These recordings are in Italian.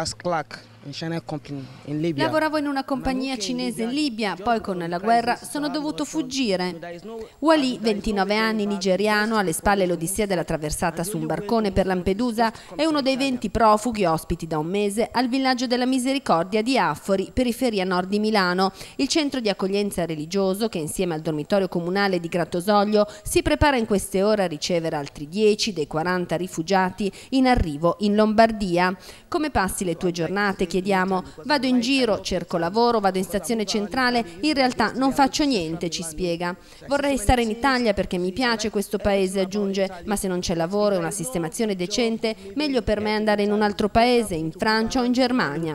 as clerk Lavoravo in una compagnia cinese in Libia, poi con la guerra sono dovuto fuggire. Wali, 29 anni, nigeriano, alle spalle l'odissea della traversata su un barcone per Lampedusa, è uno dei 20 profughi ospiti da un mese al villaggio della Misericordia di Affori, periferia nord di Milano, il centro di accoglienza religioso che insieme al dormitorio comunale di Grattosoglio si prepara in queste ore a ricevere altri 10 dei 40 rifugiati in arrivo in Lombardia. Come passi le tue giornate, chiediamo. Vado in giro, cerco lavoro, vado in stazione centrale, in realtà non faccio niente, ci spiega. Vorrei stare in Italia perché mi piace questo paese, aggiunge, ma se non c'è lavoro e una sistemazione decente, meglio per me andare in un altro paese, in Francia o in Germania.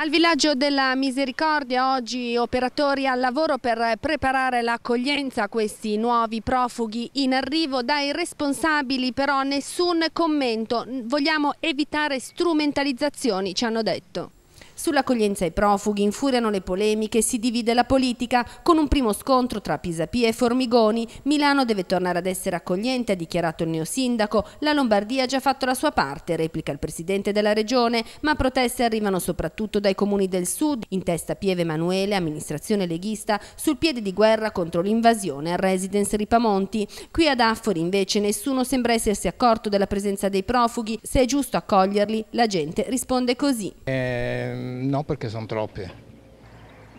Al villaggio della Misericordia oggi operatori al lavoro per preparare l'accoglienza a questi nuovi profughi in arrivo dai responsabili però nessun commento, vogliamo evitare strumentalizzazioni ci hanno detto. Sull'accoglienza ai profughi infuriano le polemiche, e si divide la politica con un primo scontro tra Pisapia e Formigoni. Milano deve tornare ad essere accogliente, ha dichiarato il neosindaco. La Lombardia ha già fatto la sua parte, replica il presidente della regione, ma proteste arrivano soprattutto dai comuni del sud, in testa Pieve Emanuele, amministrazione leghista, sul piede di guerra contro l'invasione a residence Ripamonti. Qui ad Affori invece nessuno sembra essersi accorto della presenza dei profughi, se è giusto accoglierli la gente risponde così. Eh, Mm, no, perché sono troppe.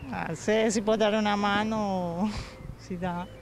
Ah, se si può dare una mano, si dà.